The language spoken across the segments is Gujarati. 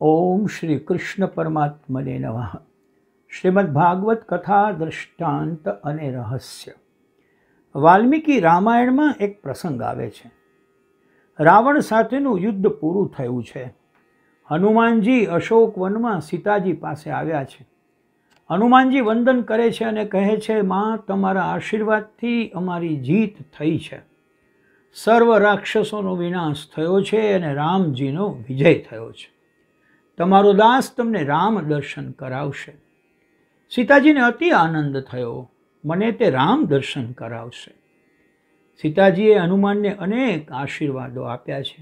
ઓમ શ્રી કૃષ્ણ પરમાત્મને નવા શ્રીમદ ભાગવત કથા દ્રષ્ટાંત અને રહસ્ય વાલ્મીકી રામાયણમાં એક પ્રસંગ આવે છે રાવણ સાથેનું યુદ્ધ પૂરું થયું છે હનુમાનજી અશોક વનમાં સીતાજી પાસે આવ્યા છે હનુમાનજી વંદન કરે છે અને કહે છે માં તમારા આશીર્વાદથી અમારી જીત થઈ છે સર્વ રાક્ષસોનો વિનાશ થયો છે અને રામજીનો વિજય થયો છે તમારો દાસ તમને રામ દર્શન કરાવશે સીતાજીને અતિ આનંદ થયો મને તે રામ દર્શન કરાવશે સીતાજીએ હનુમાનને અનેક આશીર્વાદો આપ્યા છે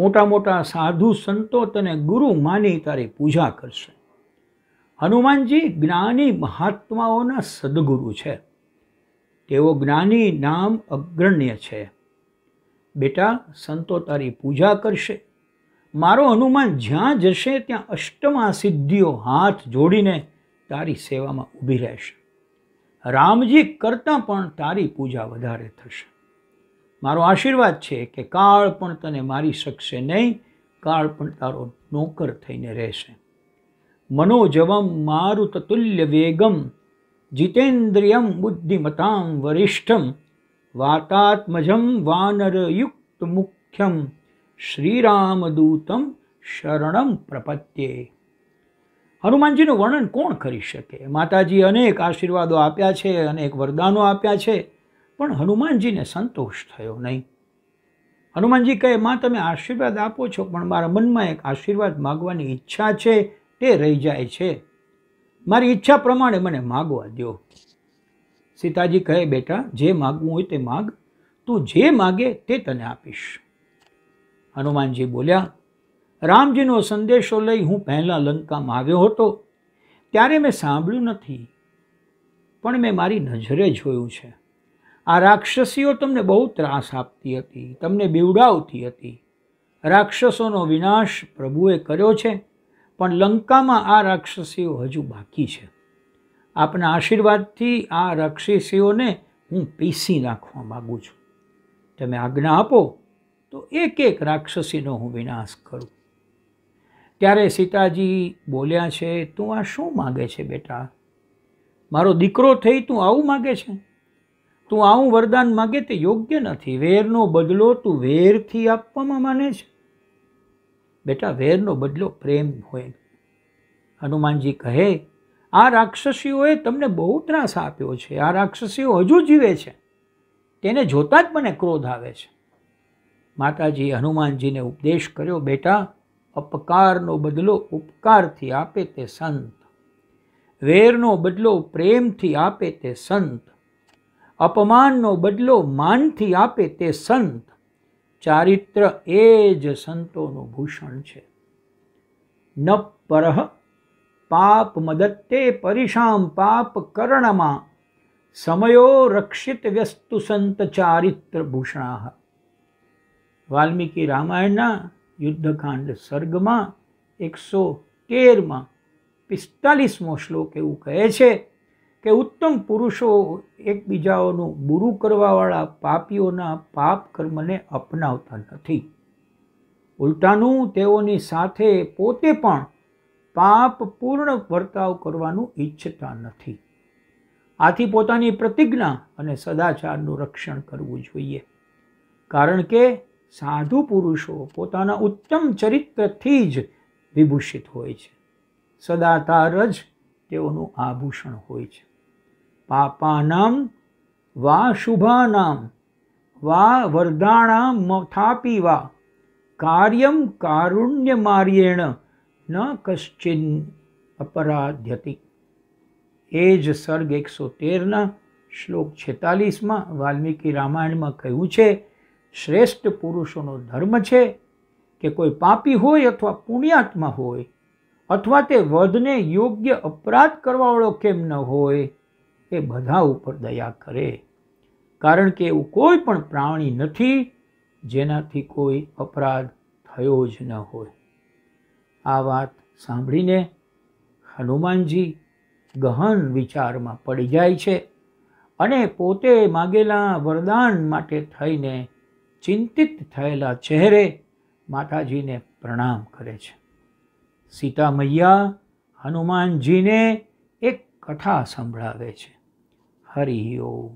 મોટા મોટા સાધુ સંતો તને ગુરુ માની તારી પૂજા કરશે હનુમાનજી જ્ઞાની મહાત્માઓના સદગુરુ છે તેઓ જ્ઞાની નામ અગ્રણ્ય છે બેટા સંતો તારી પૂજા કરશે મારો હનુમાન જ્યાં જશે ત્યાં અષ્ટમા સિદ્ધિઓ હાથ જોડીને તારી સેવામાં ઊભી રહેશે રામજી કરતાં પણ તારી પૂજા વધારે થશે મારો આશીર્વાદ છે કે કાળ પણ તને મારી શકશે નહીં કાળ પણ તારો નોકર થઈને રહેશે મનોજવમ મારું તતુલ્ય વેગમ જીતેન્દ્રિયમ બુદ્ધિમતામ વરિષ્ઠમ વાતાત્મજમ વાનરયુક્ત મુખ્યમ શ્રીરામદૂતમ શરણમ પ્રપત્યે હનુમાનજીનું વર્ણન કોણ કરી શકે માતાજી અનેક આશીર્વાદો આપ્યા છે અનેક વરદાનો આપ્યા છે પણ હનુમાનજીને સંતોષ થયો નહીં હનુમાનજી કહે માં તમે આશીર્વાદ આપો છો પણ મારા મનમાં એક આશીર્વાદ માગવાની ઈચ્છા છે તે રહી જાય છે મારી ઈચ્છા પ્રમાણે મને માગવા દો સીતાજી કહે બેટા જે માગવું હોય તે માગ તું જે માગે તે તને આપીશ હનુમાનજી બોલ્યા રામજીનો સંદેશો લઈ હું પહેલાં લંકામાં આવ્યો હતો ત્યારે મેં સાંભળ્યું નથી પણ મેં મારી નજરે જોયું છે આ રાક્ષસીઓ તમને બહુ ત્રાસ આપતી હતી તમને બીવડાવતી હતી રાક્ષસોનો વિનાશ પ્રભુએ કર્યો છે પણ લંકામાં આ રાક્ષસીઓ હજુ બાકી છે આપના આશીર્વાદથી આ રાક્ષસીઓને હું પીસી નાખવા માગું છું તમે આજ્ઞા આપો તો એક એક રાક્ષસીનો હું વિનાશ કરું ત્યારે સીતાજી બોલ્યા છે તું આ શું માગે છે બેટા મારો દીકરો થઈ તું આવું માગે છે તું આવું વરદાન માગે તે યોગ્ય નથી વેરનો બદલો તું વેરથી આપવામાં માને છે બેટા વેરનો બદલો પ્રેમ હોય હનુમાનજી કહે આ રાક્ષસીઓએ તમને બહુ ત્રાસ આપ્યો છે આ રાક્ષસીઓ હજુ જીવે છે તેને જોતાં જ મને ક્રોધ આવે છે માતાજીએ હનુમાનજીને ઉપદેશ કર્યો બેટા અપકારનો બદલો ઉપકારથી આપે તે સંત વેરનો બદલો પ્રેમથી આપે તે સંત અપમાનનો બદલો માનથી આપે તે સંત ચારિત્ર એ જ સંતોનું ભૂષણ છે ન પરહ પાપ મદત્તે પરિશામ પાપ કરણમાં સમયો રક્ષિત વ્યસ્તુ સંત ચારિત્ર ભૂષણા વાલ્મીકિ રામાયણના યુદ્ધકાંડ સર્ગમાં એકસો તેરમાં પિસ્તાલીસમો શ્લોક એવું કહે છે કે ઉત્તમ પુરુષો એકબીજાઓનું બુરું કરવાવાળા પાપીઓના પાપ કર્મને અપનાવતા નથી ઉલટાનું તેઓની સાથે પોતે પણ પાપ પૂર્ણ વર્તાવ કરવાનું ઈચ્છતા નથી આથી પોતાની પ્રતિજ્ઞા અને સદાચારનું રક્ષણ કરવું જોઈએ કારણ કે સાધુ પુરુષો પોતાના ઉત્તમ ચરિત્રથી જ વિભૂષિત હોય છે સદાતાર જ તેઓનું આભૂષણ હોય છે પાપાનામ વા શુભાનામ વા વરદાણા મથાપી વા કાર્યમ કારુણ્ય માર્યેણ ન કશ્ચિન અપરાધ્યતિ એ જ સર્ગ એકસો તેરના શ્લોક છેતાલીસમાં વાલ્મીકી રામાયણમાં કહ્યું છે શ્રેષ્ઠ પુરુષોનો ધર્મ છે કે કોઈ પાપી હોય અથવા પુણ્યાત્મા હોય અથવા તે વધને યોગ્ય અપરાધ કરવાવાળો કેમ ન હોય એ બધા ઉપર દયા કરે કારણ કે એવું કોઈ પણ પ્રાણી નથી જેનાથી કોઈ અપરાધ થયો જ ન હોય આ વાત સાંભળીને હનુમાનજી ગહન વિચારમાં પડી જાય છે અને પોતે માગેલા વરદાન માટે થઈને ચિંતિત થયેલા ચહેરે માતાજીને પ્રણામ કરે છે સીતા મૈયા હનુમાનજીને એક કથા સંભળાવે છે હરિ ઓમ